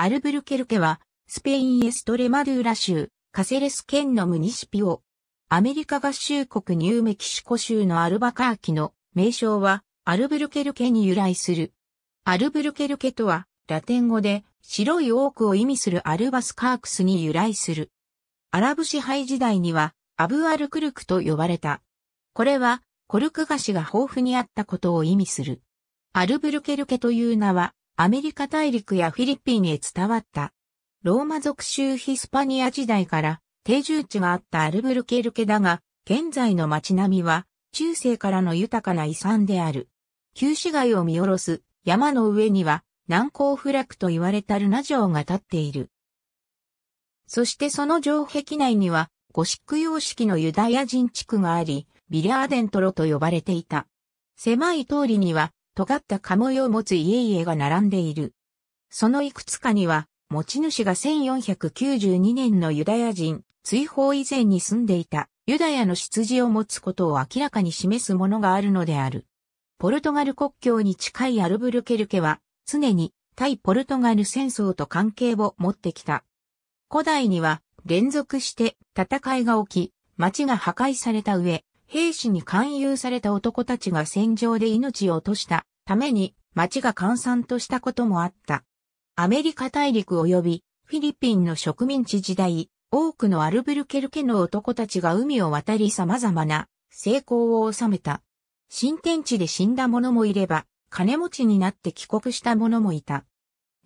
アルブルケルケは、スペインエストレマドゥーラ州、カセレス県のムニシピオ。アメリカ合衆国ニューメキシコ州のアルバカーキの名称は、アルブルケルケに由来する。アルブルケルケとは、ラテン語で、白い多くを意味するアルバスカークスに由来する。アラブ支配時代には、アブアルクルクと呼ばれた。これは、コルク菓子が豊富にあったことを意味する。アルブルケルケという名は、アメリカ大陸やフィリピンへ伝わった。ローマ属州ヒスパニア時代から定住地があったアルブルケルケだが、現在の街並みは中世からの豊かな遺産である。旧市街を見下ろす山の上には南高不落と言われたルナ城が建っている。そしてその城壁内にはゴシック様式のユダヤ人地区があり、ビリアーデントロと呼ばれていた。狭い通りには尖った家紋を持つ家々が並んでいる。そのいくつかには、持ち主が1492年のユダヤ人、追放以前に住んでいたユダヤの出自を持つことを明らかに示すものがあるのである。ポルトガル国境に近いアルブルケルケは、常に対ポルトガル戦争と関係を持ってきた。古代には連続して戦いが起き、町が破壊された上、兵士に勧誘された男たちが戦場で命を落としたために町が閑散としたこともあった。アメリカ大陸及びフィリピンの植民地時代、多くのアルブルケルケの男たちが海を渡り様々な成功を収めた。新天地で死んだ者もいれば、金持ちになって帰国した者もいた。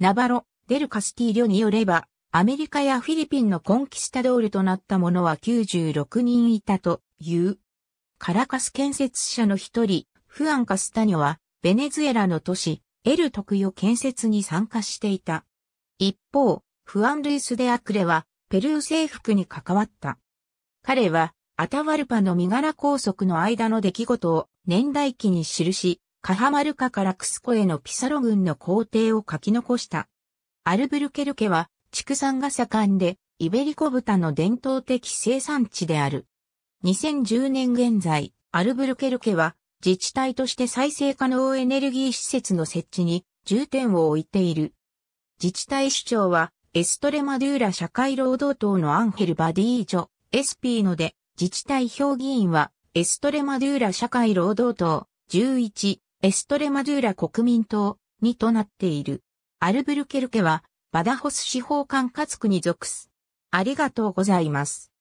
ナバロ、デル・カスティーリョによれば、アメリカやフィリピンのコンキスタドールとなった者は96人いたという。カラカス建設者の一人、フアン・カスタニョは、ベネズエラの都市、エル・特有ヨ建設に参加していた。一方、フアン・ルイス・デ・アクレは、ペルー征服に関わった。彼は、アタワルパの身柄拘束の間の出来事を年代記に記し、カハマルカからクスコへのピサロ軍の皇帝を書き残した。アルブルケルケは畜産が盛んで、イベリコ豚の伝統的生産地である。2010年現在、アルブルケルケは自治体として再生可能エネルギー施設の設置に重点を置いている。自治体首長はエストレマドゥーラ社会労働党のアンヘル・バディージョ、SP ので、自治体評議員はエストレマドゥーラ社会労働党、11、エストレマドゥーラ国民党、2となっている。アルブルケルケは、バダホス司法管轄区に属す。ありがとうございます。